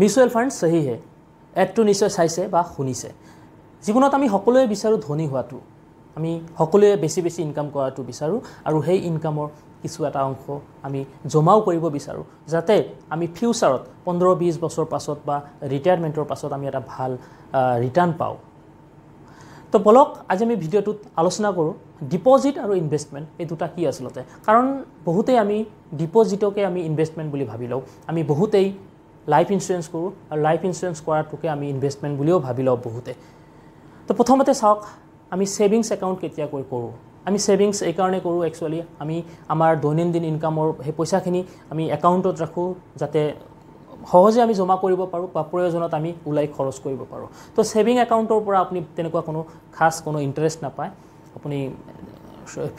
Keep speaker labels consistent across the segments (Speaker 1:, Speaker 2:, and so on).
Speaker 1: mutual fund চহীহে এডটো নিশ্চয় চাইছে বা শুনিছে জীৱনত আমি সকলোৱে বিচাৰোঁ ধনী হোৱাটো আমি সকলোৱে বেছি বেছি ইনকাম কৰাটো বিচাৰোঁ আৰু সেই ইনকামৰ কিছু এটা অংশ আমি জমাও কৰিব বিচাৰোঁ যাতে আমি ফিউচাৰত পোন্ধৰ বিছ বছৰ পাছত বা ৰিটায়াৰমেণ্টৰ পাছত আমি এটা ভাল ৰিটাৰ্ণ পাওঁ তো বলক আজি আমি ভিডিঅ'টোত আলোচনা কৰোঁ ডিপ'জিট আৰু ইনভেষ্টমেণ্ট এই দুটা কি আচলতে কাৰণ বহুতেই আমি ডিপ'জিটকে আমি ইনভেষ্টমেণ্ট বুলি ভাবি লওঁ আমি বহুতেই লাইফ ইঞ্চুৰেঞ্চ কৰোঁ আৰু লাইফ ইঞ্চুৰেঞ্চ কৰাটোকে আমি ইনভেষ্টমেণ্ট বুলিও ভাবি লওঁ বহুতে তো প্ৰথমতে চাওক আমি ছেভিংছ একাউণ্ট কেতিয়াকৈ কৰোঁ আমি ছেভিংছ এইকাৰণে কৰোঁ একচুৱেলি আমি আমাৰ দৈনন্দিন ইনকামৰ সেই পইচাখিনি আমি একাউণ্টত ৰাখোঁ যাতে সহজে আমি জমা কৰিব পাৰোঁ বা প্ৰয়োজনত আমি ওলাই খৰচ কৰিব পাৰোঁ তো ছেভিং একাউণ্টৰ পৰা আপুনি তেনেকুৱা কোনো খাচ কোনো ইণ্টাৰেষ্ট নাপায় আপুনি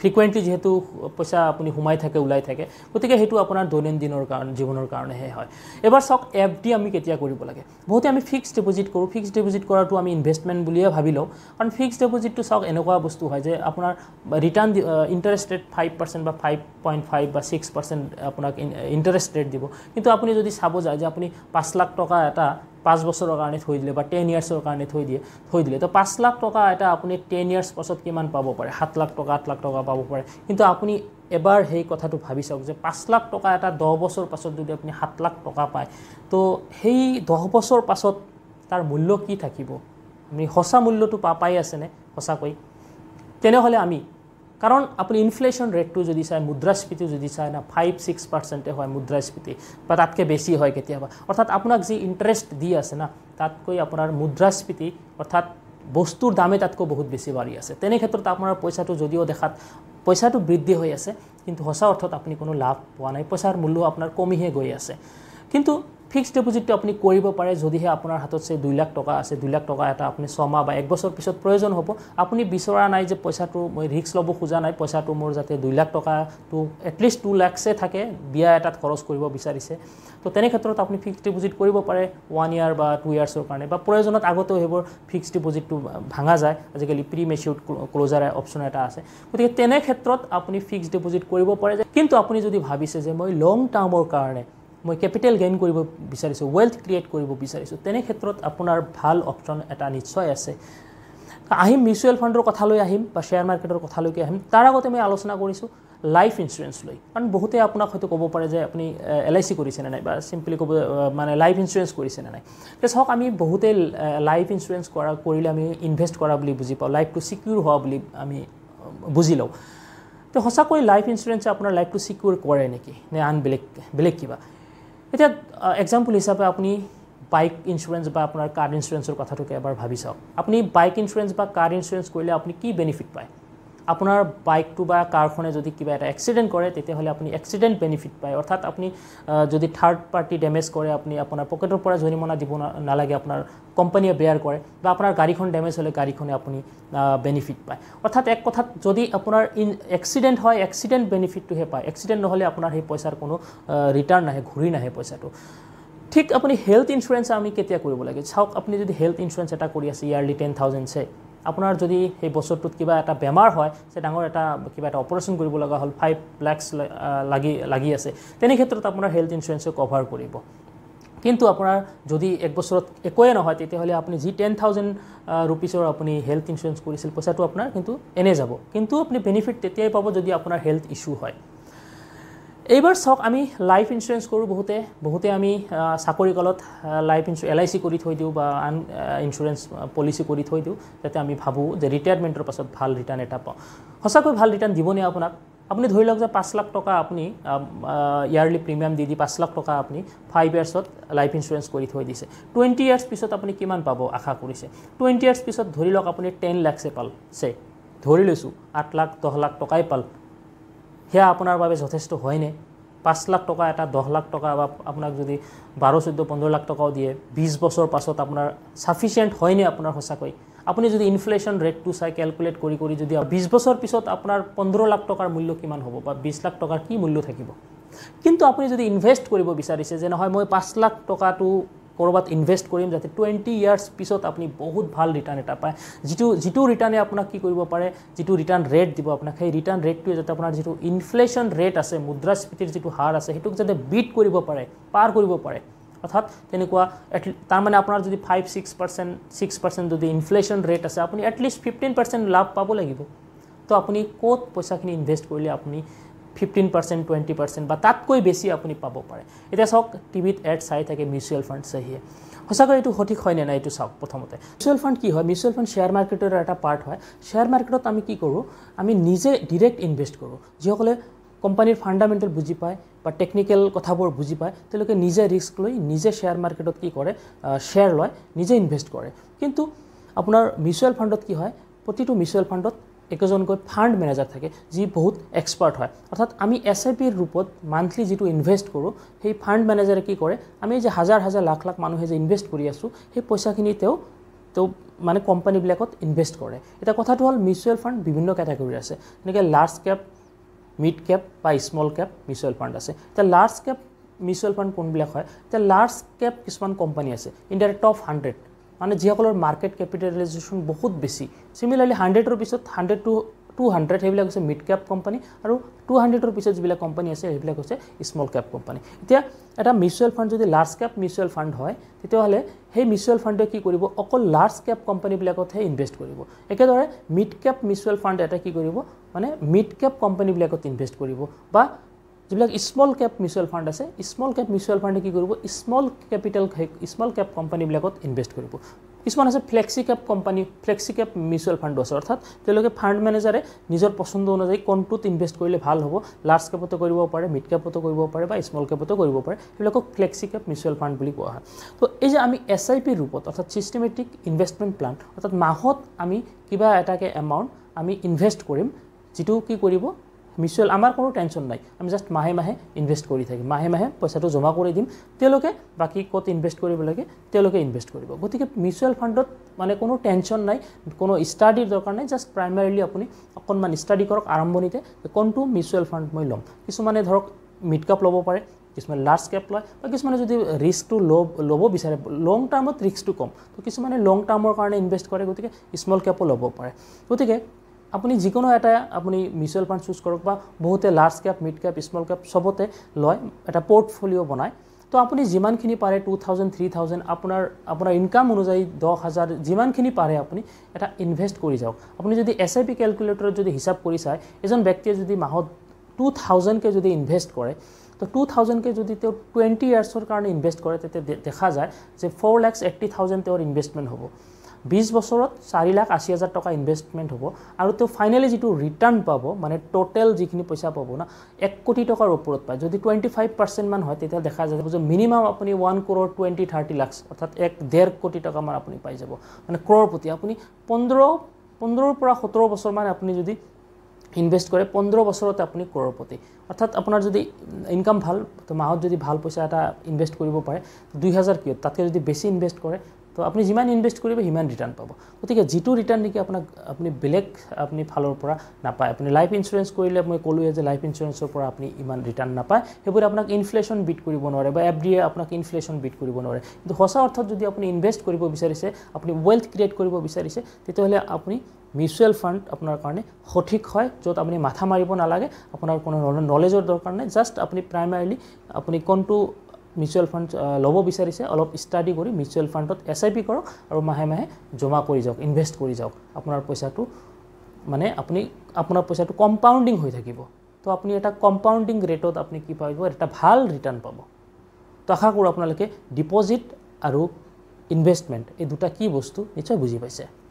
Speaker 1: ফ্ৰিকুৱেণ্টলি যিহেতু পইচা আপুনি সোমাই থাকে ওলাই থাকে গতিকে সেইটো আপোনাৰ দৈনন্দিনৰ কাৰণে জীৱনৰ কাৰণেহে হয় এবাৰ চাওক এফ ডি আমি কেতিয়া কৰিব লাগে বহুতে আমি ফিক্স ডিপ'জিট কৰোঁ ফিক্স ডিপ'জিট কৰাটো আমি ইনভেষ্টমেণ্ট বুলিয়ে ভাবি লওঁ কাৰণ ফিক্স ডিপ'জিটটো চাওক এনেকুৱা বস্তু হয় যে আপোনাৰ return interest rate five percent বা ফাইভ পইণ্ট ফাইভ বা ছিক্স পাৰ্চেণ্ট আপোনাক ইণ্টাৰেষ্ট ৰেট দিব কিন্তু আপুনি যদি চাব যায় যে আপুনি পাঁচ লাখ টকা এটা পাঁচ বছৰৰ কাৰণে থৈ দিলে বা টেন ইয়াৰ্ছৰ কাৰণে থৈ দিয়ে থৈ দিলে তো পাঁচ লাখ টকা এটা আপুনি টেন ইয়াৰ্ছ পাছত কিমান পাব পাৰে সাত লাখ টকা আঠ লাখ টকা পাব পাৰে কিন্তু আপুনি এবাৰ সেই কথাটো ভাবি চাওক যে পাঁচ লাখ টকা এটা দহ বছৰ পাছত যদি আপুনি সাত লাখ টকা পায় তো সেই দহ বছৰ পাছত তাৰ মূল্য কি থাকিব আমি সঁচা মূল্যটো পা পাই আছেনে সঁচাকৈ তেনেহ'লে আমি কাৰণ আপুনি ইনফ্লেশ্যন ৰেটটো যদি চায় মুদ্ৰাস্ফীতি যদি চায় না ফাইভ ছিক্স পাৰ্চেণ্টে হয় মুদ্ৰাস্ফীতি বা তাতকৈ বেছি হয় কেতিয়াবা অৰ্থাৎ আপোনাক যি ইণ্টাৰেষ্ট দি আছে না তাতকৈ আপোনাৰ মুদ্ৰাস্ফীতি অৰ্থাৎ বস্তুৰ দামে তাতকৈ বহুত বেছি বাঢ়ি আছে তেনে ক্ষেত্ৰত আপোনাৰ পইচাটো যদিও দেখাত পইচাটো বৃদ্ধি হৈ আছে কিন্তু সঁচা অৰ্থত আপুনি কোনো লাভ পোৱা নাই পইচাৰ মূল্য আপোনাৰ কমিহে গৈ আছে কিন্তু ফিক্সড ডিপজিটটো আপুনি কৰিব পাৰে যদিহে আপোনাৰ হাতত সেই দুই লাখ টকা আছে দুই লাখ টকা এটা আপুনি ছমাহ বা এক বছৰ পিছত প্ৰয়োজন হ'ব আপুনি বিচৰা নাই যে পইচাটো মই ৰিক্স ল'ব খোজা নাই পইচাটো মোৰ যাতে দুই লাখ টকাটো এটলিষ্ট টু লাখছে থাকে বিয়া এটাত খৰচ কৰিব বিচাৰিছে তো তেনে ক্ষেত্ৰত আপুনি ফিক্স ডিপজিট কৰিব পাৰে ওৱান ইয়াৰ বা টু ইয়াৰ্ছৰ কাৰণে বা প্ৰয়োজনত আগতেও সেইবোৰ ফিক্স ডিপজিটটো ভাঙা যায় আজিকালি প্ৰি মেচিউৰ ক্ল'জাৰ অপশ্যন এটা আছে গতিকে তেনে ক্ষেত্ৰত আপুনি ফিক্স ডিপজিট কৰিব পাৰে কিন্তু আপুনি যদি ভাবিছে যে মই লং টাৰ্মৰ কাৰণে মই কেপিটেল গেইন কৰিব বিচাৰিছোঁ ৱেলথ ক্ৰিয়েট কৰিব বিচাৰিছোঁ তেনে ক্ষেত্ৰত আপোনাৰ ভাল অপশ্যন এটা নিশ্চয় আছে আহিম মিউচুৱেল ফাণ্ডৰ কথালৈ আহিম বা শ্বেয়াৰ মাৰ্কেটৰ কথালৈকে আহিম তাৰ আগতে মই আলোচনা কৰিছোঁ লাইফ ইঞ্চুৰেঞ্চ লৈ কাৰণ বহুতে আপোনাক হয়তো ক'ব পাৰে যে আপুনি এল আই চি কৰিছে নে নাই বা চিম্পলি ক'ব মানে লাইফ ইঞ্চুৰেঞ্চ কৰিছেনে নাই তে চাওক আমি বহুতে লাইফ ইঞ্চুৰেঞ্চ কৰা কৰিলে আমি ইনভেষ্ট কৰা বুলি বুজি পাওঁ লাইফটো চিকিউৰ হোৱা বুলি আমি বুজি লওঁ তো সঁচাকৈ লাইফ ইঞ্চুৰেঞ্চে আপোনাৰ লাইফটো চিকিউৰ কৰে নেকি নে আন বেলেগ বেলেগ কিবা এতিয়া এক্সাম্পল হিচাপে আপুনি বাইক ইঞ্চুৰেঞ্চ বা আপোনাৰ কাৰ ইঞ্চুৰেঞ্চৰ কথাটোকে এবাৰ ভাবি চাওক আপুনি বাইক ইঞ্চুৰেঞ্চ বা কাৰ ইঞ্চুৰেঞ্চ কৰিলে আপুনি কি বেনিফিট পায় আপোনাৰ বাইকটো বা কাৰখনে যদি কিবা এটা এক্সিডেণ্ট কৰে তেতিয়াহ'লে আপুনি এক্সিডেণ্ট বেনিফিট পায় অৰ্থাৎ আপুনি যদি থাৰ্ড পাৰ্টি ডেমেজ কৰে আপুনি আপোনাৰ পকেটৰ পৰা জৰিমনা দিব নালাগে আপোনাৰ কোম্পানীয়ে বেয়াৰ কৰে বা আপোনাৰ গাড়ীখন ডেমেজ হ'লে গাড়ীখনে আপুনি বেনিফিট পায় অৰ্থাৎ এক কথাত যদি আপোনাৰ ইন এক্সিডেণ্ট হয় এক্সিডেণ্ট বেনিফিটটোহে পায় এক্সিডেণ্ট নহ'লে আপোনাৰ সেই পইচাৰ কোনো ৰিটাৰ্ণ নাহে ঘূৰি নাহে পইচাটো ঠিক আপুনি হেল্থ ইঞ্চুৰেঞ্চ আমি কেতিয়া কৰিব লাগে চাওক আপুনি যদি হেল্থ ইঞ্চুৰেঞ্চ এটা কৰি আছে ইয়াৰলি টেন থাউজেণ্ডছে আপোনাৰ যদি সেই বছৰটোত কিবা এটা বেমাৰ হয় সেই ডাঙৰ এটা কিবা এটা অপাৰেশ্যন কৰিব লগা হ'ল ফাইভ লেক্স লাগি লাগি আছে তেনে ক্ষেত্ৰত আপোনাৰ হেল্থ ইঞ্চুৰেঞ্চে কভাৰ কৰিব কিন্তু আপোনাৰ যদি এক বছৰত একোৱে নহয় তেতিয়াহ'লে আপুনি যি টেন থাউজেণ্ড ৰুপিজৰ আপুনি হেল্থ ইঞ্চুৰেঞ্চ কৰিছিল পইচাটো আপোনাৰ কিন্তু এনেই যাব কিন্তু আপুনি বেনিফিট তেতিয়াই পাব যদি আপোনাৰ হেল্থ ইছ্যু হয় এইবাৰ চাওক আমি লাইফ ইঞ্চুৰেঞ্চ কৰোঁ বহুতে বহুতে আমি চাকৰিকালত লাইফ ইঞ্চু এল আই চি কৰি থৈ দিওঁ বা আন ইঞ্চুৰেঞ্চ পলিচি কৰি থৈ দিওঁ যাতে আমি ভাবোঁ যে ৰিটায়াৰমেণ্টৰ পাছত ভাল ৰিটাৰ্ণ এটা পাওঁ সঁচাকৈ ভাল ৰিটাৰ্ণ দিবনে আপোনাক আপুনি ধৰি লওক যে পাঁচ লাখ টকা আপুনি ইয়াৰলি প্ৰিমিয়াম দি দি পাঁচ লাখ টকা আপুনি ফাইভ ইয়াৰ্ছত লাইফ ইঞ্চুৰেঞ্চ কৰি থৈ দিছে টুৱেণ্টি ইয়াৰ্ছ পিছত আপুনি কিমান পাব আশা কৰিছে টুৱেণ্টি ইয়াৰ্ছ পিছত ধৰি লওক আপুনি টেন লাখছে পালছে ধৰি লৈছোঁ আঠ লাখ দহ লাখ টকাই পাল সেয়া আপোনাৰ বাবে যথেষ্ট হয়নে পাঁচ লাখ টকা এটা দহ লাখ টকা বা আপোনাক যদি বাৰ চৈধ্য পোন্ধৰ লাখ টকাও দিয়ে বিছ বছৰ পাছত আপোনাৰ চাফিচিয়েণ্ট হয়নে আপোনাৰ সঁচাকৈ আপুনি যদি ইনফ্লেশ্যন ৰেটটো চাই কেলকুলেট কৰি কৰি যদি বিছ বছৰ পিছত আপোনাৰ পোন্ধৰ লাখ টকাৰ মূল্য কিমান হ'ব বা বিছ লাখ টকাৰ কি মূল্য থাকিব কিন্তু আপুনি যদি ইনভেষ্ট কৰিব বিচাৰিছে যে নহয় মই পাঁচ লাখ টকাটো ক'ৰবাত ইনভেষ্ট কৰিম যাতে টুৱেণ্টি ইয়াৰ্ছ পিছত আপুনি বহুত ভাল ৰিটাৰ্ণ এটা পায় যিটো যিটো ৰিটাৰ্ণে আপোনাক কি কৰিব পাৰে যিটো ৰিটাৰ্ণ ৰেট দিব আপোনাক সেই ৰিটাৰ্ণ ৰেটটোৱে যাতে আপোনাৰ যিটো ইনফ্লেশ্যন ৰেট আছে মুদ্ৰাস্ফীতিৰ যিটো হাৰ আছে সেইটোক যাতে বিট কৰিব পাৰে পাৰ কৰিব পাৰে অৰ্থাৎ তেনেকুৱা তাৰমানে আপোনাৰ যদি five six percent six percent যদি ইনফ্লেশ্যন ৰেট আছে আপুনি এটলিষ্ট ফিফটিন পাৰ্চেণ্ট লাভ পাব লাগিব তো আপুনি ক'ত পইচাখিনি ইনভেষ্ট কৰিলে আপুনি ফিফটিন পাৰ্চেণ্ট টুৱেণ্টি পাৰ্চেণ্ট বা তাতকৈ বেছি আপুনি পাব পাৰে এতিয়া চাওক টিভিত এড চাই থাকে মিউচুৱেল ফাণ্ড চাহিয়ে সঁচাকৈ এইটো সঠিক হয়নে নাই এইটো চাওক প্ৰথমতে মিউচুৱেল ফাণ্ড কি হয় মিউচুৱেল ফাণ্ড শ্বেয়াৰ মাৰ্কেটৰ এটা পাৰ্ট হয় শ্বেয়াৰ মাৰ্কেটত আমি কি কৰোঁ আমি নিজে ডিৰেক্ট ইনভেষ্ট কৰোঁ যিসকলে কোম্পানীৰ ফাণ্ডামেণ্টেল বুজি পায় বা টেকনিকেল কথাবোৰ বুজি পায় তেওঁলোকে নিজে ৰিস্ক লৈ নিজে শ্বেয়াৰ মাৰ্কেটত কি কৰে শ্বেয়াৰ লয় নিজে ইনভেষ্ট কৰে কিন্তু আপোনাৰ মিউচুৱেল ফাণ্ডত কি হয় প্ৰতিটো মিউচুৱেল ফাণ্ডত একোজনকৈ ফাণ্ড মেনেজাৰ থাকে যি বহুত এক্সপাৰ্ট হয় অৰ্থাৎ আমি এছ আই পিৰ ৰূপত মান্থলি যিটো ইনভেষ্ট কৰোঁ সেই ফাণ্ড মেনেজাৰে কি কৰে আমি যে হাজাৰ হাজাৰ লাখ লাখ মানুহে যে ইনভেষ্ট কৰি আছোঁ সেই পইচাখিনি তেওঁ তেওঁ মানে কোম্পানীবিলাকত ইনভেষ্ট কৰে এতিয়া কথাটো হ'ল মিউচুৱেল ফাণ্ড বিভিন্ন কেটাগৰীৰ আছে যেনেকৈ লাৰ্জ কেপ মিড কেপ বা স্মল কেপ মিউচুৱেল ফাণ্ড আছে এতিয়া লাৰ্জ কেপ মিউচুৱেল ফাণ্ড কোনবিলাক হয় এতিয়া লাৰ্জ কেপ কিছুমান কোম্পানী আছে ইণ্ডিয়াৰ টপ হাণ্ড্ৰেড মানে যিসকলৰ মাৰ্কেট কেপিটেলাইজেশ্যন বহুত বেছি চিমিলাৰলি হাণ্ড্ৰেডৰ পিছত হাণ্ড্ৰেড টু টু হাণ্ড্ৰেড সেইবিলাক হৈছে মিড কেপ কোম্পানী আৰু টু হাণ্ড্ৰেডৰ পিছত যিবিলাক কোম্পানী আছে সেইবিলাক হৈছে স্মল কেপ কোম্পানী এতিয়া এটা মিউচুৱেল ফাণ্ড যদি লাৰ্জ কেপ মিউচুৱেল ফাণ্ড হয় তেতিয়াহ'লে সেই মিউচুৱেল ফাণ্ডে কি কৰিব অকল লাৰ্জ কেপ কোম্পানীবিলাকতহে ইনভেষ্ট কৰিব একেদৰে মিড কেপ মিউচুৱেল ফাণ্ড এটা কি কৰিব মানে মিড কেপ কোম্পানীবিলাকত ইনভেষ্ট কৰিব বা যিবিলাক স্মল কেপ মিউচুৱেল ফাণ্ড আছে স্মল কেপ মিউচুৱেল ফাণ্ডে কি কৰিব স্মল কেপিটেল স্মল কেপ কোম্পানীবিলাকত ইনভেষ্ট কৰিব কিছুমান আছে flexi cap company flexi cap mutual ফাণ্ডো আছে অৰ্থাৎ তেওঁলোকে ফাণ্ড মেনেজাৰে নিজৰ পচন্দ অনুযায়ী কোনটোত ইনভেষ্ট কৰিলে ভাল হ'ব লাৰ্জ কেপতো কৰিব পাৰে মিড কেপতো কৰিব পাৰে বা স্মল কেপতো কৰিব পাৰে সেইবিলাকক ফ্লেক্সি কেপ মিউচুৱেল ফাণ্ড বুলি কোৱা হয় তো এই যে আমি এছ আই পি ৰূপত অৰ্থাৎ ছিষ্টেমেটিক ইনভেষ্টমেণ্ট প্লান অৰ্থাৎ মাহত আমি কিবা এটাকে এমাউণ্ট আমি ইনভেষ্ট কৰিম যিটো কি কৰিব মিউচুৱেল আমাৰ কোনো টেনশ্যন নাই আমি জাষ্ট মাহে মাহে ইনভেষ্ট কৰি থাকিম মাহে মাহে পইচাটো জমা কৰি দিম তেওঁলোকে বাকী ক'ত ইনভেষ্ট কৰিব লাগে তেওঁলোকে ইনভেষ্ট কৰিব গতিকে মিউচুৱেল ফাণ্ডত মানে কোনো টেনশ্যন নাই কোনো ষ্টাডিৰ দৰকাৰ নাই জাষ্ট প্ৰাইমাৰিলি আপুনি অকণমান ষ্টাডি কৰক আৰম্ভণিতে কোনটো মিউচুৱেল ফাণ্ড মই ল'ম কিছুমানে ধৰক মিড কাপ ল'ব পাৰে কিছুমানে লাৰ্জ কেপ লয় বা কিছুমানে যদি ৰিস্কটো ল'ব বিচাৰে লং টাৰ্মত ৰিস্কটো কম তো কিছুমানে লং টাৰ্মৰ কাৰণে ইনভেষ্ট কৰে গতিকে স্মল কেপো ল'ব পাৰে গতিকে আপুনি যিকোনো এটা আপুনি মিউচুৱেল ফাণ্ড চুজ কৰক বা বহুতে large cap mid cap small cap সবতে লয় এটা পৰ্টফলিঅ' বনায় তো আপুনি যিমানখিনি পাৰে টু থাউজেণ্ড থ্ৰী থাউজেণ্ড আপোনাৰ আপোনাৰ ইনকাম অনুযায়ী দহ হাজাৰ যিমানখিনি পাৰে আপুনি এটা ইনভেষ্ট কৰি যাওক আপুনি যদি এছ আই পি কেলকুলেটৰত যদি হিচাপ কৰি চায় এজন ব্যক্তিয়ে যদি মাহত টু থাউজেণ্ডকৈ যদি ইনভেষ্ট কৰে তো টু থাউজেণ্ডকৈ যদি তেওঁ টুৱেণ্টি ইয়াৰ্ছৰ কাৰণে ইনভেষ্ট কৰে তেতিয়া দেখা যায় যে ফ'ৰ লেক্স এইটি থাউজেণ্ড তেওঁৰ ইনভেষ্টমেণ্ট হ'ব বিছ বছৰত চাৰি লাখ আশী হাজাৰ টকা ইনভেষ্টমেণ্ট হ'ব আৰু তেওঁ ফাইনেলি যিটো ৰিটাৰ্ণ পাব মানে ট'টেল যিখিনি পইচা পাব না এক কোটি টকাৰ ওপৰত পায় যদি টুৱেণ্টি ফাইভ পাৰ্চেণ্টমান হয় তেতিয়া দেখা যায় যে মিনিমাম আপুনি one crore twenty thirty lakhs অৰ্থাৎ এক ডেৰ কোটি টকামান আপুনি পাই যাব মানে ক্ৰ'ৰ প্ৰতি আপুনি পোন্ধৰ পোন্ধৰৰ পৰা সোতৰ বছৰমান আপুনি যদি ইনভেষ্ট কৰে পোন্ধৰ বছৰতে আপুনি ক্ৰ'ৰ প্ৰতি অৰ্থাৎ আপোনাৰ যদি ইনকাম ভাল মাহত যদি ভাল পইচা এটা ইনভেষ্ট কৰিব পাৰে দুই হাজাৰ কিয় তাতকৈ যদি বেছি ইনভেষ্ট কৰে তো আপুনি যিমান ইনভেষ্ট কৰিব সিমান ৰিটাৰ্ণ পাব গতিকে যিটো ৰিটাৰ্ণ নেকি আপোনাক আপুনি বেলেগ আপুনি ফালৰ পৰা নাপায় আপুনি লাইফ ইঞ্চুৰেঞ্চ কৰিলে মই ক'লোৱে যে লাইফ ইঞ্চুৰেঞ্চৰ পৰা আপুনি ইমান ৰিটাৰ্ণ নাপায় সেইবোৰে আপোনাক ইনফ্লেশ্যন বিট কৰিব নোৱাৰে বা এফ ডিয়ে আপোনাক ইনফ্লেশ্যন বিট কৰিব নোৱাৰে কিন্তু সঁচা অৰ্থত যদি আপুনি ইনভেষ্ট কৰিব বিচাৰিছে আপুনি ৱেল্থ ক্ৰিয়েট কৰিব বিচাৰিছে তেতিয়াহ'লে আপুনি মিউচুৱেল ফাণ্ড আপোনাৰ কাৰণে সঠিক হয় য'ত আপুনি মাথা মাৰিব নালাগে আপোনাৰ কোনো ধৰণৰ নলেজৰ দৰকাৰ নাই জাষ্ট আপুনি প্ৰাইমাৰিলি আপুনি কোনটো মিউচুৱেল ফাণ্ড ল'ব বিচাৰিছে অলপ ষ্টাডি কৰি মিউচুৱেল ফাণ্ডত এছ আই পি কৰক আৰু মাহে মাহে জমা কৰি যাওক ইনভেষ্ট কৰি যাওক আপোনাৰ পইচাটো মানে আপুনি আপোনাৰ পইচাটো কম্পাউণ্ডিং হৈ থাকিব তো আপুনি এটা কম্পাউণ্ডিং ৰেটত আপুনি কি পাব এটা ভাল ৰিটাৰ্ণ পাব তো আশা কৰোঁ আপোনালোকে ডিপ'জিট আৰু ইনভেষ্টমেণ্ট এই দুটা কি বস্তু নিশ্চয় বুজি পাইছে